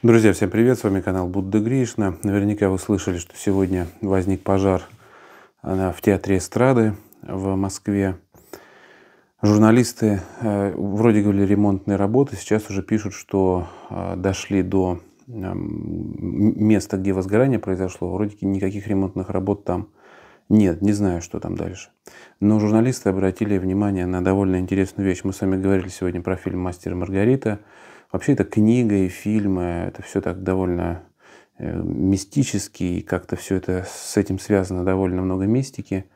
Друзья, всем привет, с вами канал Будда Гришна. Наверняка вы слышали, что сегодня возник пожар э, в Театре эстрады в Москве. Журналисты э, вроде говорили ремонтные работы, сейчас уже пишут, что э, дошли до эм, места, где возгорание произошло, вроде никаких ремонтных работ там нет, не знаю, что там дальше. Но журналисты обратили внимание на довольно интересную вещь. Мы с вами говорили сегодня про фильм «Мастер и Маргарита», Вообще это книга и фильмы, это все так довольно э, мистически, и как-то все это с этим связано довольно много мистики.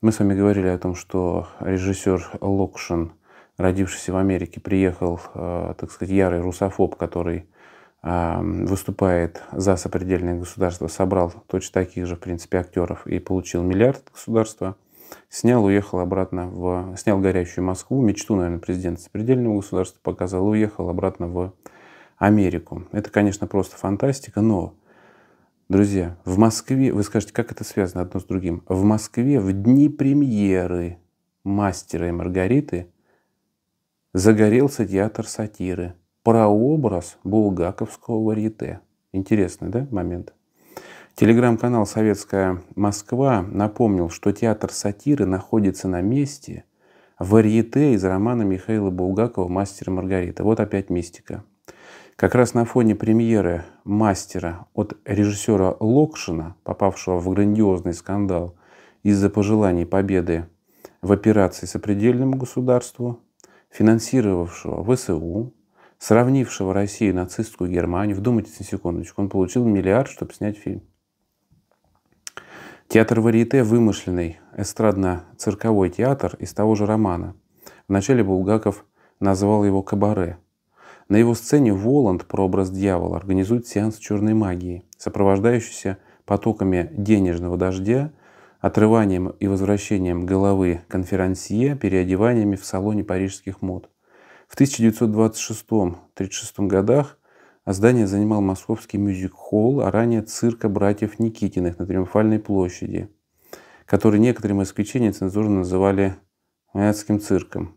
Мы с вами говорили о том, что режиссер Локшин, родившийся в Америке, приехал, э, так сказать, ярый русофоб, который э, выступает за сопредельное государство, собрал точно таких же, в принципе, актеров и получил миллиард государства – Снял, уехал обратно в... Снял горящую Москву, мечту, наверное, президента сопредельного государства показал, уехал обратно в Америку. Это, конечно, просто фантастика, но, друзья, в Москве... Вы скажете, как это связано одно с другим? В Москве в дни премьеры «Мастера и Маргариты» загорелся театр сатиры. Прообраз булгаковского варьете. Интересный, да, момент? Телеграм-канал «Советская Москва» напомнил, что театр сатиры находится на месте варьете из романа Михаила Булгакова «Мастер и Маргарита». Вот опять мистика. Как раз на фоне премьеры «Мастера» от режиссера Локшина, попавшего в грандиозный скандал из-за пожеланий победы в операции сопредельному государству, финансировавшего ВСУ, сравнившего Россию и нацистскую Германию, вдумайтесь на секундочку, он получил миллиард, чтобы снять фильм – Театр варьете – вымышленный эстрадно-цирковой театр из того же романа. Вначале Булгаков назвал его «Кабаре». На его сцене Воланд, прообраз дьявола, организует сеанс черной магии, сопровождающийся потоками денежного дождя, отрыванием и возвращением головы конферансье, переодеваниями в салоне парижских мод. В 1926-36 годах а здание занимал московский мюзик-холл, а ранее цирка братьев Никитиных на Триумфальной площади, который некоторые москвичи нецензурно называли «Вятским цирком».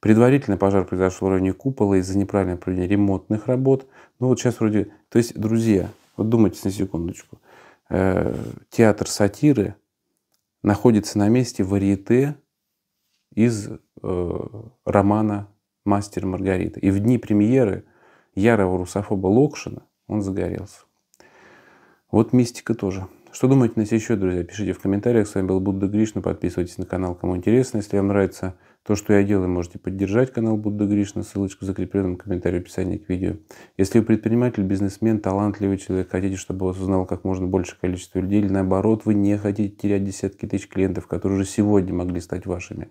Предварительно пожар произошел в районе купола из-за неправильного проведения ремонтных работ. Ну вот сейчас вроде... То есть, друзья, вот думайте на секундочку. Э, театр сатиры находится на месте варьете из э, романа «Мастер Маргарита». И в дни премьеры – ярого русофоба Локшина, он загорелся. Вот мистика тоже. Что думаете на сей счет, друзья? Пишите в комментариях. С вами был Будда Гришна. Подписывайтесь на канал, кому интересно. Если вам нравится то, что я делаю, можете поддержать канал Будда Гришна. Ссылочку в закрепленном комментарии в описании к видео. Если вы предприниматель, бизнесмен, талантливый человек, хотите, чтобы вас узнало как можно больше количество людей, или наоборот, вы не хотите терять десятки тысяч клиентов, которые уже сегодня могли стать вашими,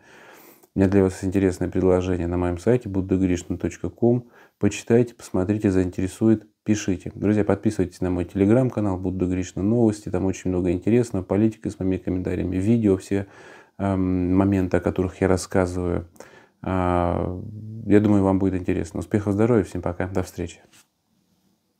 у меня для вас интересное предложение на моем сайте buddhagrichna.com. Почитайте, посмотрите, заинтересует, пишите. Друзья, подписывайтесь на мой телеграм-канал Будда Гришна Новости. Там очень много интересного. Политика с моими комментариями, видео, все эм, моменты, о которых я рассказываю. Э, я думаю, вам будет интересно. Успехов, здоровья, всем пока, до встречи.